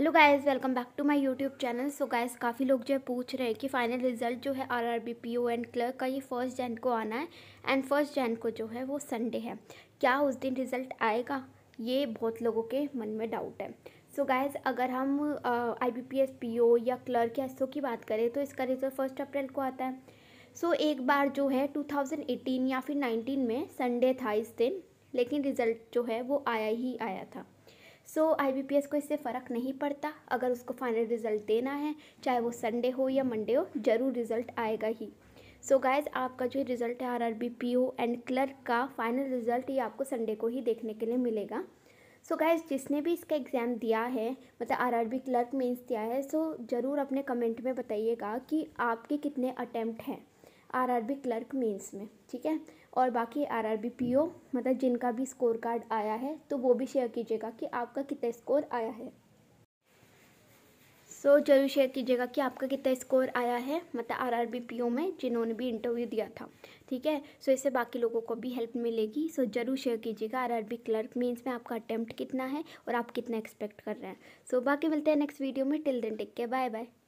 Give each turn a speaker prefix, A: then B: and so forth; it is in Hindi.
A: hello guys welcome back to my YouTube channel so guys काफ़ी लोग जो है पूछ रहे हैं कि फाइनल रिजल्ट जो है R R B P O and clerk का ये फर्स्ट जैन को आना है एंड फर्स्ट जैन को जो है वो संडे है क्या उस दिन रिज़ल्ट आएगा ये बहुत लोगों के मन में डाउट है सो so गाइस अगर हम I B P S P O या क्लर्क या एस की बात करें तो इसका रिज़ल्ट फर्स्ट अप्रैल को आता है सो so, एक बार जो है टू या फिर नाइनटीन में संडे था इस दिन लेकिन रिज़ल्ट जो है वो आया ही आया था सो so, आईबीपीएस को इससे फ़र्क नहीं पड़ता अगर उसको फाइनल रिज़ल्ट देना है चाहे वो संडे हो या मंडे हो ज़रूर रिज़ल्ट आएगा ही सो so गाइज आपका जो रिज़ल्ट है R R B P O and clerk का फाइनल रिज़ल्ट ये आपको संडे को ही देखने के लिए मिलेगा सो so गाइज जिसने भी इसका एग्ज़ाम दिया है मतलब R R B clerk means दिया है सो so ज़रूर अपने कमेंट में बताइएगा कि आपके कितने अटैम्प्ट हैं आरआरबी क्लर्क मेंस में ठीक है और बाकी आरआरबी पीओ मतलब जिनका भी स्कोर कार्ड आया है तो वो भी शेयर कीजिएगा कि आपका कितना स्कोर आया है सो so, जरूर शेयर कीजिएगा कि आपका कितना स्कोर आया है मतलब R R B P O में जिन्होंने भी इंटरव्यू दिया था ठीक है सो so, इससे बाकी लोगों को भी हेल्प मिलेगी सो so, जरूर शेयर कीजिएगा R R B clerk means में आपका अटैम्प्ट कितना है और आप कितना एक्सपेक्ट कर रहे हैं सो so, बाकी मिलते हैं नेक्स्ट वीडियो में till then take care bye bye